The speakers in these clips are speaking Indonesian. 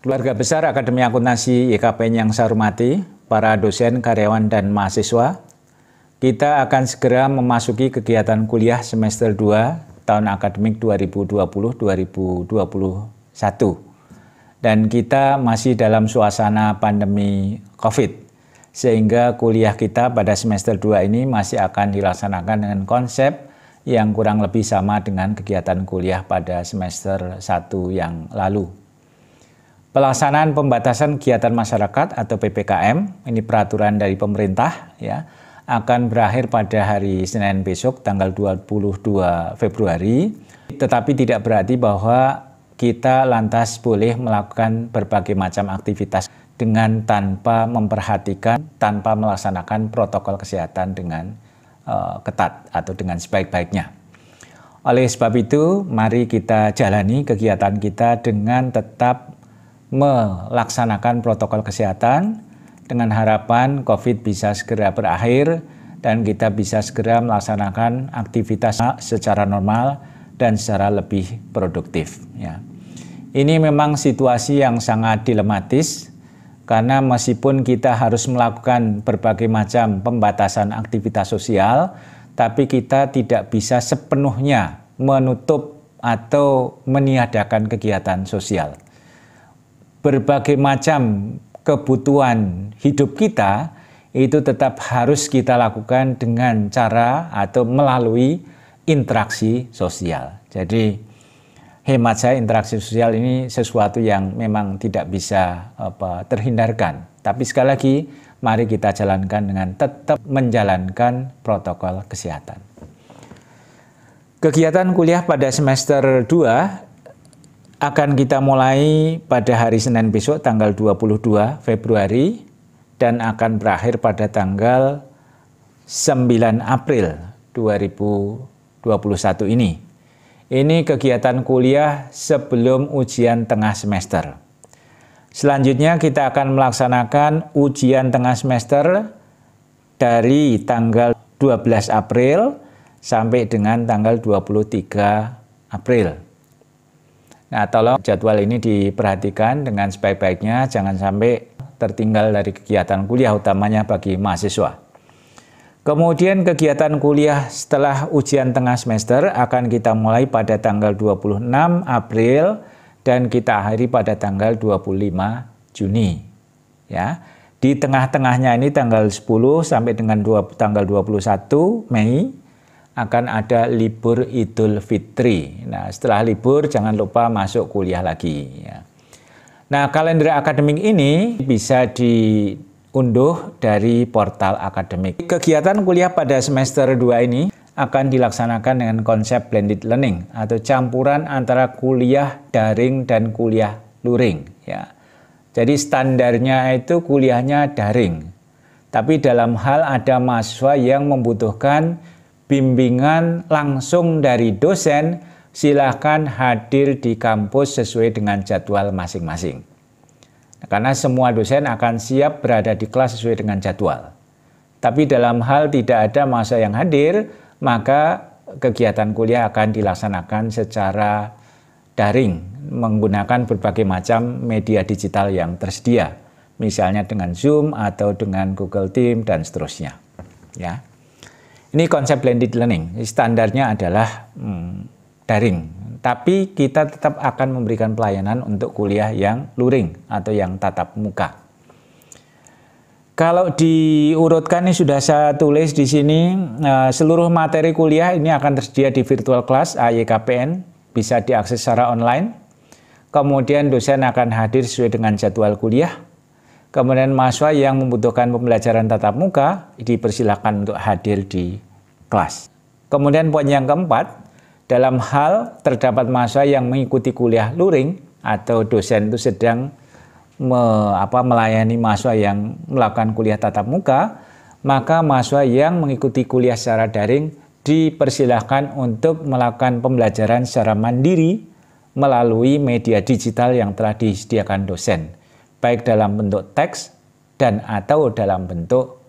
Keluarga besar Akademi Akuntansi YKPN yang saya hormati, para dosen, karyawan, dan mahasiswa, kita akan segera memasuki kegiatan kuliah semester 2 tahun akademik 2020-2021. Dan kita masih dalam suasana pandemi COVID, sehingga kuliah kita pada semester 2 ini masih akan dilaksanakan dengan konsep yang kurang lebih sama dengan kegiatan kuliah pada semester 1 yang lalu pelaksanaan pembatasan kegiatan masyarakat atau PPKM ini peraturan dari pemerintah ya akan berakhir pada hari Senin besok tanggal 22 Februari tetapi tidak berarti bahwa kita lantas boleh melakukan berbagai macam aktivitas dengan tanpa memperhatikan tanpa melaksanakan protokol kesehatan dengan uh, ketat atau dengan sebaik-baiknya. Oleh sebab itu, mari kita jalani kegiatan kita dengan tetap melaksanakan protokol kesehatan dengan harapan COVID bisa segera berakhir dan kita bisa segera melaksanakan aktivitas secara normal dan secara lebih produktif. Ya. Ini memang situasi yang sangat dilematis karena meskipun kita harus melakukan berbagai macam pembatasan aktivitas sosial, tapi kita tidak bisa sepenuhnya menutup atau meniadakan kegiatan sosial berbagai macam kebutuhan hidup kita itu tetap harus kita lakukan dengan cara atau melalui interaksi sosial. Jadi hemat saya interaksi sosial ini sesuatu yang memang tidak bisa apa, terhindarkan. Tapi sekali lagi mari kita jalankan dengan tetap menjalankan protokol kesehatan. Kegiatan kuliah pada semester 2 akan kita mulai pada hari Senin besok tanggal 22 Februari dan akan berakhir pada tanggal 9 April 2021 ini. Ini kegiatan kuliah sebelum ujian tengah semester. Selanjutnya kita akan melaksanakan ujian tengah semester dari tanggal 12 April sampai dengan tanggal 23 April. Nah, tolong jadwal ini diperhatikan dengan sebaik-baiknya, jangan sampai tertinggal dari kegiatan kuliah utamanya bagi mahasiswa. Kemudian kegiatan kuliah setelah ujian tengah semester akan kita mulai pada tanggal 26 April dan kita akhiri pada tanggal 25 Juni. Ya. Di tengah-tengahnya ini tanggal 10 sampai dengan 2, tanggal 21 Mei akan ada libur Idul Fitri. Nah, setelah libur jangan lupa masuk kuliah lagi. Ya. Nah, kalender akademik ini bisa diunduh dari portal akademik. Kegiatan kuliah pada semester 2 ini akan dilaksanakan dengan konsep blended learning atau campuran antara kuliah daring dan kuliah luring. Ya. Jadi standarnya itu kuliahnya daring. Tapi dalam hal ada mahasiswa yang membutuhkan bimbingan langsung dari dosen, silakan hadir di kampus sesuai dengan jadwal masing-masing. Karena semua dosen akan siap berada di kelas sesuai dengan jadwal. Tapi dalam hal tidak ada masa yang hadir, maka kegiatan kuliah akan dilaksanakan secara daring menggunakan berbagai macam media digital yang tersedia, misalnya dengan Zoom atau dengan Google Team dan seterusnya. Ya. Ini konsep blended learning. Standarnya adalah hmm, daring, tapi kita tetap akan memberikan pelayanan untuk kuliah yang luring atau yang tatap muka. Kalau diurutkan ini sudah saya tulis di sini eh, seluruh materi kuliah ini akan tersedia di virtual class AYKPN bisa diakses secara online. Kemudian dosen akan hadir sesuai dengan jadwal kuliah. Kemudian mahasiswa yang membutuhkan pembelajaran tatap muka dipersilakan untuk hadir di kelas. Kemudian poin yang keempat, dalam hal terdapat mahasiswa yang mengikuti kuliah luring atau dosen itu sedang me, apa, melayani mahasiswa yang melakukan kuliah tatap muka, maka mahasiswa yang mengikuti kuliah secara daring dipersilahkan untuk melakukan pembelajaran secara mandiri melalui media digital yang telah disediakan dosen baik dalam bentuk teks dan atau dalam bentuk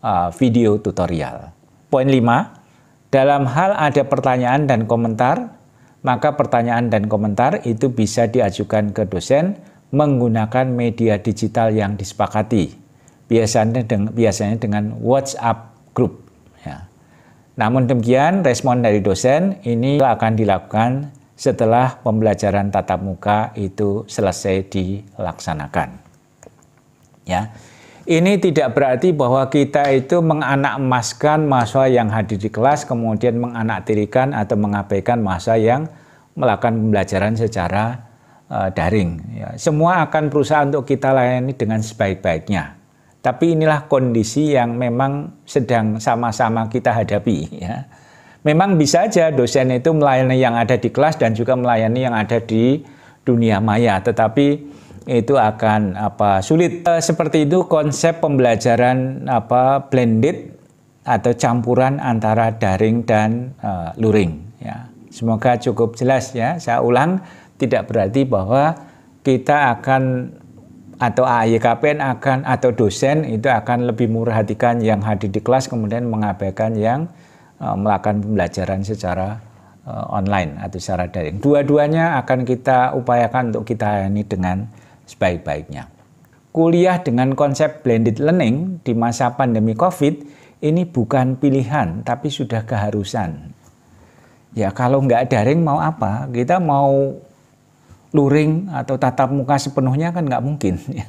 uh, video tutorial. Poin 5, dalam hal ada pertanyaan dan komentar, maka pertanyaan dan komentar itu bisa diajukan ke dosen menggunakan media digital yang disepakati, biasanya dengan, biasanya dengan WhatsApp group. Ya. Namun demikian, respon dari dosen ini akan dilakukan setelah pembelajaran tatap muka itu selesai dilaksanakan. Ya. Ini tidak berarti bahwa kita itu menganak emaskan mahasiswa yang hadir di kelas kemudian tirikan atau mengabaikan mahasiswa yang melakukan pembelajaran secara uh, daring. Ya. Semua akan berusaha untuk kita layani dengan sebaik-baiknya. Tapi inilah kondisi yang memang sedang sama-sama kita hadapi. Ya Memang bisa aja dosen itu melayani yang ada di kelas dan juga melayani yang ada di dunia maya, tetapi itu akan apa sulit. Eh, seperti itu konsep pembelajaran apa blended atau campuran antara daring dan uh, luring ya. Semoga cukup jelas ya. Saya ulang tidak berarti bahwa kita akan atau AYKPN akan atau dosen itu akan lebih murah hatikan yang hadir di kelas kemudian mengabaikan yang Uh, melakukan pembelajaran secara uh, online atau secara daring. Dua-duanya akan kita upayakan untuk kita layani dengan sebaik-baiknya. Kuliah dengan konsep blended learning di masa pandemi COVID ini bukan pilihan, tapi sudah keharusan. Ya kalau nggak daring mau apa? Kita mau luring atau tatap muka sepenuhnya kan nggak mungkin. Ya.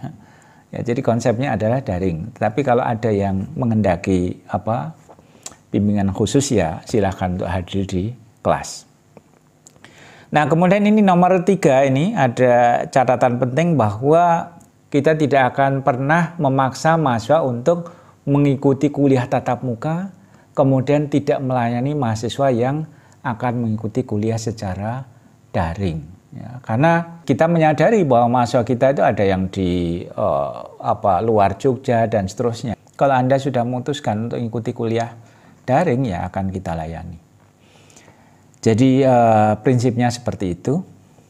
ya jadi konsepnya adalah daring. Tapi kalau ada yang mengendaki apa bimbingan khusus ya silahkan untuk hadir di kelas. Nah kemudian ini nomor tiga ini ada catatan penting bahwa kita tidak akan pernah memaksa mahasiswa untuk mengikuti kuliah tatap muka kemudian tidak melayani mahasiswa yang akan mengikuti kuliah secara daring. Ya, karena kita menyadari bahwa mahasiswa kita itu ada yang di uh, apa luar Jogja dan seterusnya. Kalau Anda sudah memutuskan untuk mengikuti kuliah daring ya akan kita layani. Jadi eh, prinsipnya seperti itu.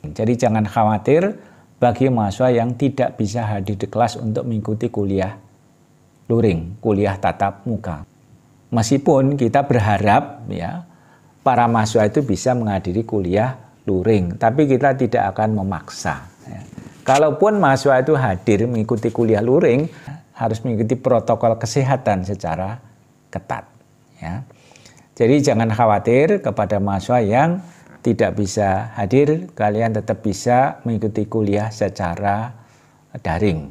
Jadi jangan khawatir bagi mahasiswa yang tidak bisa hadir di kelas untuk mengikuti kuliah luring, kuliah tatap muka. Meskipun kita berharap ya para mahasiswa itu bisa menghadiri kuliah luring, tapi kita tidak akan memaksa. Ya. Kalaupun mahasiswa itu hadir mengikuti kuliah luring, harus mengikuti protokol kesehatan secara ketat ya. Jadi jangan khawatir kepada mahasiswa yang tidak bisa hadir, kalian tetap bisa mengikuti kuliah secara daring.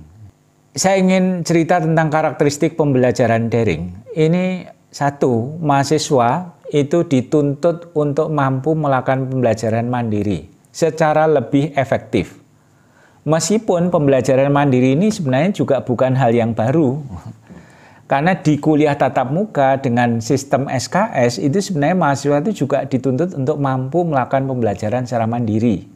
Saya ingin cerita tentang karakteristik pembelajaran daring. Ini satu, mahasiswa itu dituntut untuk mampu melakukan pembelajaran mandiri secara lebih efektif. Meskipun pembelajaran mandiri ini sebenarnya juga bukan hal yang baru. Karena di kuliah tatap muka dengan sistem SKS itu sebenarnya mahasiswa itu juga dituntut untuk mampu melakukan pembelajaran secara mandiri.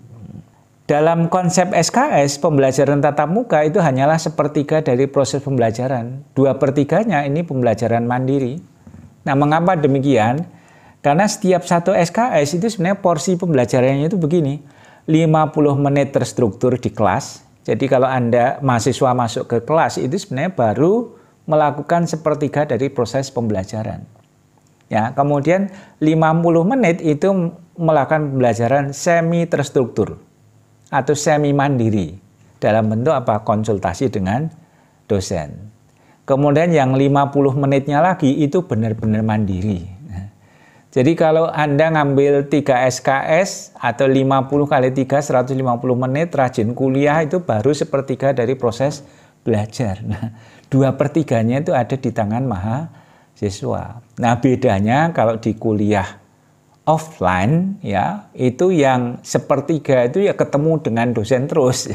Dalam konsep SKS, pembelajaran tatap muka itu hanyalah sepertiga dari proses pembelajaran. Dua pertiganya ini pembelajaran mandiri. Nah, mengapa demikian? Karena setiap satu SKS itu sebenarnya porsi pembelajarannya itu begini. 50 menit terstruktur di kelas. Jadi kalau Anda mahasiswa masuk ke kelas itu sebenarnya baru melakukan sepertiga dari proses pembelajaran. Ya, kemudian 50 menit itu melakukan pembelajaran semi terstruktur atau semi mandiri dalam bentuk apa? konsultasi dengan dosen. Kemudian yang 50 menitnya lagi itu benar-benar mandiri. Jadi kalau Anda ngambil 3 SKS atau 50 kali 3 150 menit rajin kuliah itu baru sepertiga dari proses belajar. Nah, dua pertiganya itu ada di tangan mahasiswa. Nah bedanya kalau di kuliah offline ya itu yang sepertiga itu ya ketemu dengan dosen terus.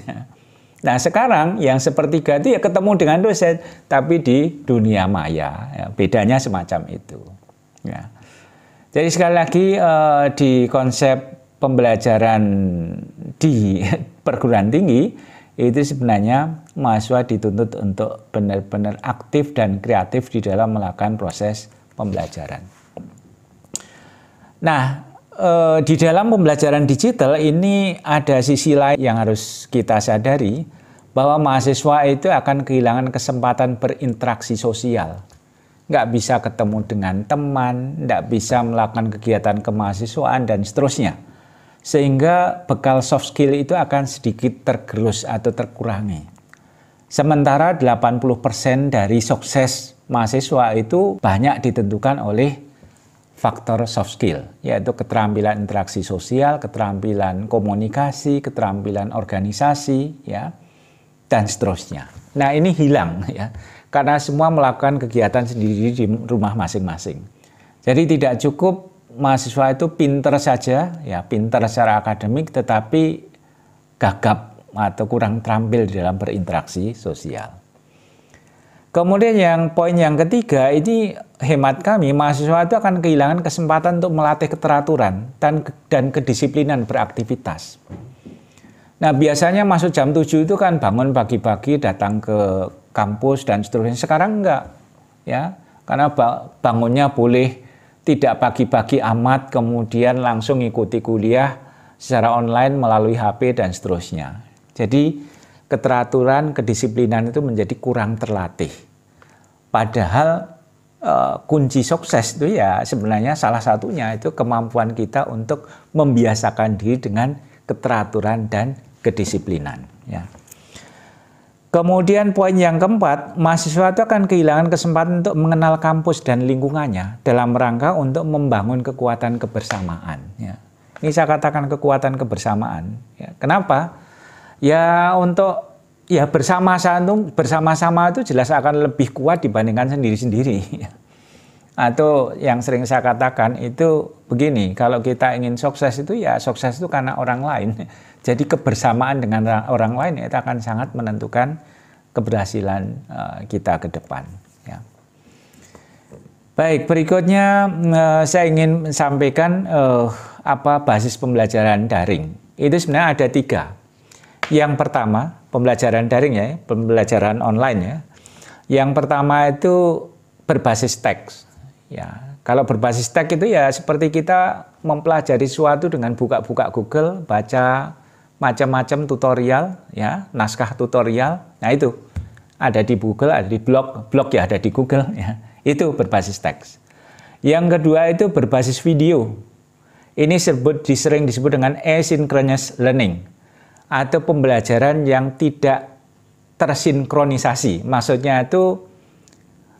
Nah sekarang yang sepertiga itu ya ketemu dengan dosen tapi di dunia maya ya, bedanya semacam itu. Ya. Jadi sekali lagi eh, di konsep pembelajaran di perguruan tinggi itu sebenarnya mahasiswa dituntut untuk benar-benar aktif dan kreatif di dalam melakukan proses pembelajaran. Nah, eh, di dalam pembelajaran digital ini ada sisi lain yang harus kita sadari bahwa mahasiswa itu akan kehilangan kesempatan berinteraksi sosial. Nggak bisa ketemu dengan teman, nggak bisa melakukan kegiatan kemahasiswaan, dan seterusnya sehingga bekal soft skill itu akan sedikit tergerus atau terkurangi. Sementara 80% dari sukses mahasiswa itu banyak ditentukan oleh faktor soft skill, yaitu keterampilan interaksi sosial, keterampilan komunikasi, keterampilan organisasi, ya, dan seterusnya. Nah ini hilang ya, karena semua melakukan kegiatan sendiri di rumah masing-masing. Jadi tidak cukup mahasiswa itu pinter saja, ya pinter secara akademik tetapi gagap atau kurang terampil di dalam berinteraksi sosial. Kemudian yang poin yang ketiga ini hemat kami mahasiswa itu akan kehilangan kesempatan untuk melatih keteraturan dan dan kedisiplinan beraktivitas. Nah, biasanya masuk jam 7 itu kan bangun pagi-pagi, datang ke kampus dan seterusnya. Sekarang enggak. Ya, karena bangunnya boleh tidak pagi-pagi amat kemudian langsung ikuti kuliah secara online melalui HP dan seterusnya. Jadi keteraturan, kedisiplinan itu menjadi kurang terlatih. Padahal eh, kunci sukses itu ya sebenarnya salah satunya itu kemampuan kita untuk membiasakan diri dengan keteraturan dan kedisiplinan ya. Kemudian poin yang keempat, mahasiswa itu akan kehilangan kesempatan untuk mengenal kampus dan lingkungannya dalam rangka untuk membangun kekuatan kebersamaan. Ya. Ini saya katakan kekuatan kebersamaan. Ya. Kenapa? Ya untuk ya bersama-sama bersama itu jelas akan lebih kuat dibandingkan sendiri-sendiri. Ya. Atau yang sering saya katakan itu begini, kalau kita ingin sukses itu ya sukses itu karena orang lain jadi kebersamaan dengan orang lain itu akan sangat menentukan keberhasilan uh, kita ke depan. Ya. Baik, berikutnya uh, saya ingin sampaikan uh, apa basis pembelajaran daring. Itu sebenarnya ada tiga. Yang pertama pembelajaran daring ya, pembelajaran online ya. Yang pertama itu berbasis teks. Ya, kalau berbasis teks itu ya seperti kita mempelajari sesuatu dengan buka-buka Google, baca macam-macam tutorial ya, naskah tutorial. Nah, itu ada di Google, ada di blog, blog ya ada di Google ya. Itu berbasis teks. Yang kedua itu berbasis video. Ini disebut, disering disebut dengan asynchronous learning atau pembelajaran yang tidak tersinkronisasi. Maksudnya itu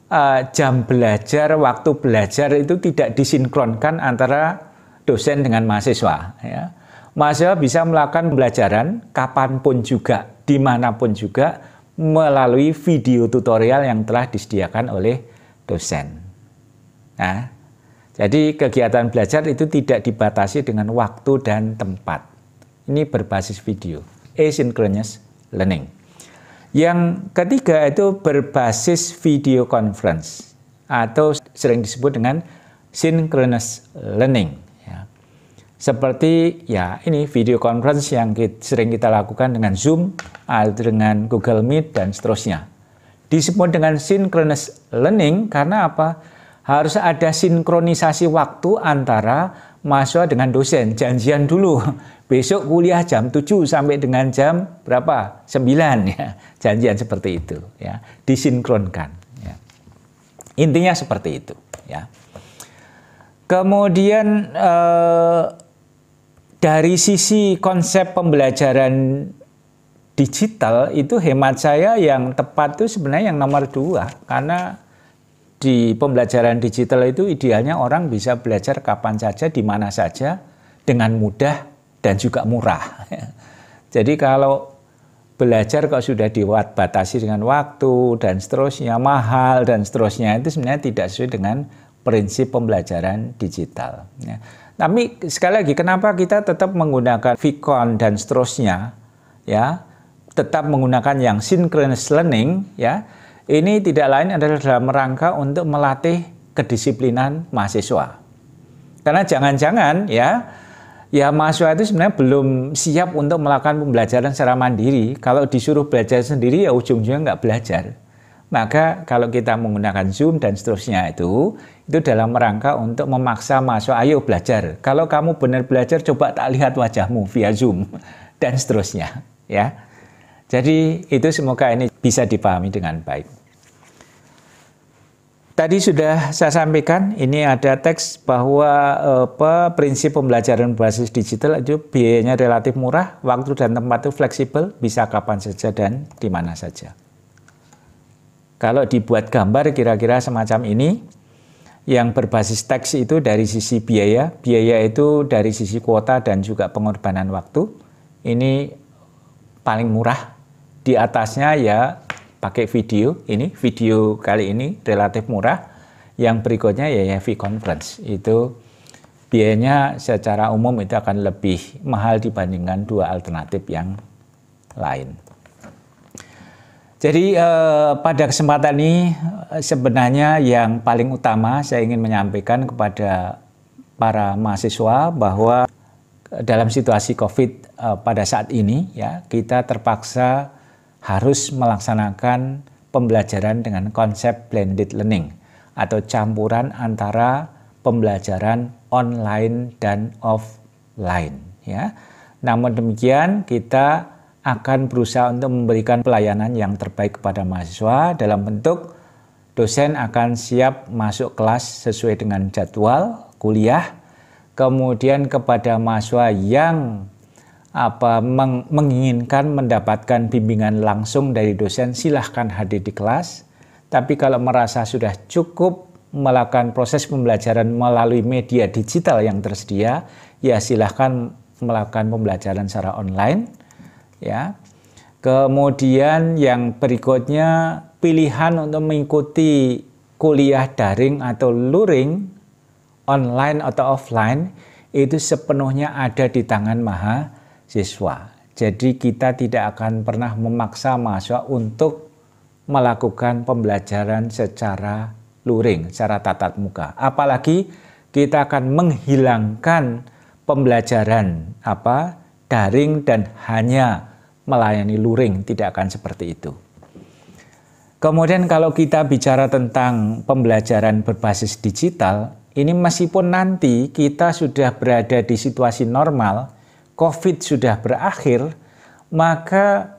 uh, jam belajar, waktu belajar itu tidak disinkronkan antara dosen dengan mahasiswa. Ya. Mahasiswa bisa melakukan pembelajaran kapanpun juga, dimanapun juga, melalui video tutorial yang telah disediakan oleh dosen. Nah, jadi kegiatan belajar itu tidak dibatasi dengan waktu dan tempat. Ini berbasis video, asynchronous learning. Yang ketiga itu berbasis video conference atau sering disebut dengan synchronous learning. Seperti ya ini video conference yang kita, sering kita lakukan dengan Zoom, ah, dengan Google Meet, dan seterusnya. Disebut dengan synchronous learning karena apa? Harus ada sinkronisasi waktu antara mahasiswa dengan dosen. Janjian dulu, besok kuliah jam 7 sampai dengan jam berapa? 9 ya. Janjian seperti itu ya, disinkronkan. Ya. Intinya seperti itu ya. Kemudian eh, dari sisi konsep pembelajaran digital itu hemat saya yang tepat itu sebenarnya yang nomor dua karena di pembelajaran digital itu idealnya orang bisa belajar kapan saja di mana saja dengan mudah dan juga murah. Jadi kalau belajar kalau sudah dibatasi dengan waktu dan seterusnya mahal dan seterusnya itu sebenarnya tidak sesuai dengan prinsip pembelajaran digital. Ya. Tapi sekali lagi, kenapa kita tetap menggunakan Vicon dan seterusnya, ya, tetap menggunakan yang synchronous learning, ya, ini tidak lain adalah dalam rangka untuk melatih kedisiplinan mahasiswa. Karena jangan-jangan, ya, ya mahasiswa itu sebenarnya belum siap untuk melakukan pembelajaran secara mandiri. Kalau disuruh belajar sendiri, ya ujung-ujungnya nggak belajar. Maka kalau kita menggunakan Zoom dan seterusnya itu, itu dalam rangka untuk memaksa masuk ayo belajar. Kalau kamu benar belajar coba tak lihat wajahmu via Zoom dan seterusnya ya. Jadi itu semoga ini bisa dipahami dengan baik. Tadi sudah saya sampaikan, ini ada teks bahwa apa, prinsip pembelajaran basis digital itu biayanya relatif murah, waktu dan tempat itu fleksibel, bisa kapan saja dan di mana saja. Kalau dibuat gambar kira-kira semacam ini, yang berbasis teks itu dari sisi biaya, biaya itu dari sisi kuota dan juga pengorbanan waktu. Ini paling murah. Di atasnya ya pakai video ini, video kali ini relatif murah. Yang berikutnya ya heavy conference. Itu biayanya secara umum itu akan lebih mahal dibandingkan dua alternatif yang lain. Jadi eh, pada kesempatan ini eh, sebenarnya yang paling utama saya ingin menyampaikan kepada para mahasiswa bahwa eh, dalam situasi Covid eh, pada saat ini ya kita terpaksa harus melaksanakan pembelajaran dengan konsep blended learning atau campuran antara pembelajaran online dan offline ya. Namun demikian kita akan berusaha untuk memberikan pelayanan yang terbaik kepada mahasiswa dalam bentuk dosen akan siap masuk kelas sesuai dengan jadwal kuliah, kemudian kepada mahasiswa yang apa meng, menginginkan mendapatkan bimbingan langsung dari dosen silahkan hadir di kelas. Tapi kalau merasa sudah cukup melakukan proses pembelajaran melalui media digital yang tersedia, ya silahkan melakukan pembelajaran secara online ya. Kemudian yang berikutnya pilihan untuk mengikuti kuliah daring atau luring online atau offline itu sepenuhnya ada di tangan mahasiswa. Jadi kita tidak akan pernah memaksa mahasiswa untuk melakukan pembelajaran secara luring, secara tatap muka. Apalagi kita akan menghilangkan pembelajaran apa daring dan hanya melayani luring, tidak akan seperti itu. Kemudian kalau kita bicara tentang pembelajaran berbasis digital, ini meskipun nanti kita sudah berada di situasi normal, COVID sudah berakhir, maka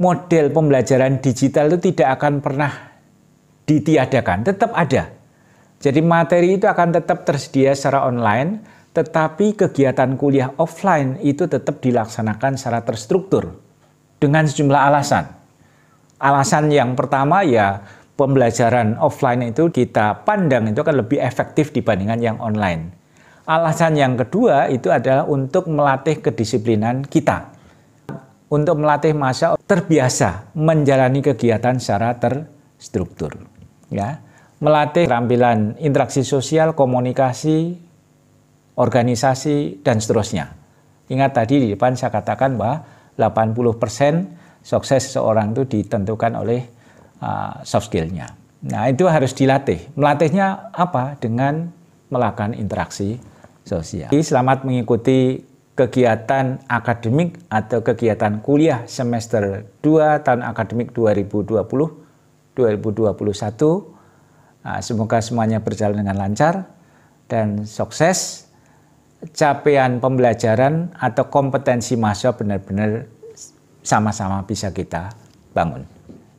model pembelajaran digital itu tidak akan pernah ditiadakan, tetap ada. Jadi materi itu akan tetap tersedia secara online, tetapi kegiatan kuliah offline itu tetap dilaksanakan secara terstruktur dengan sejumlah alasan. Alasan yang pertama ya pembelajaran offline itu kita pandang itu akan lebih efektif dibandingkan yang online. Alasan yang kedua itu adalah untuk melatih kedisiplinan kita. Untuk melatih masa terbiasa menjalani kegiatan secara terstruktur. Ya. Melatih keterampilan interaksi sosial, komunikasi, organisasi, dan seterusnya. Ingat tadi di depan saya katakan bahwa 80% sukses seorang itu ditentukan oleh uh, soft skill-nya. Nah, itu harus dilatih. Melatihnya apa? Dengan melakukan interaksi sosial. Jadi, selamat mengikuti kegiatan akademik atau kegiatan kuliah semester 2 tahun akademik 2020 2021. Nah, semoga semuanya berjalan dengan lancar dan sukses capaian pembelajaran atau kompetensi mahasiswa benar-benar sama-sama bisa kita bangun.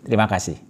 Terima kasih.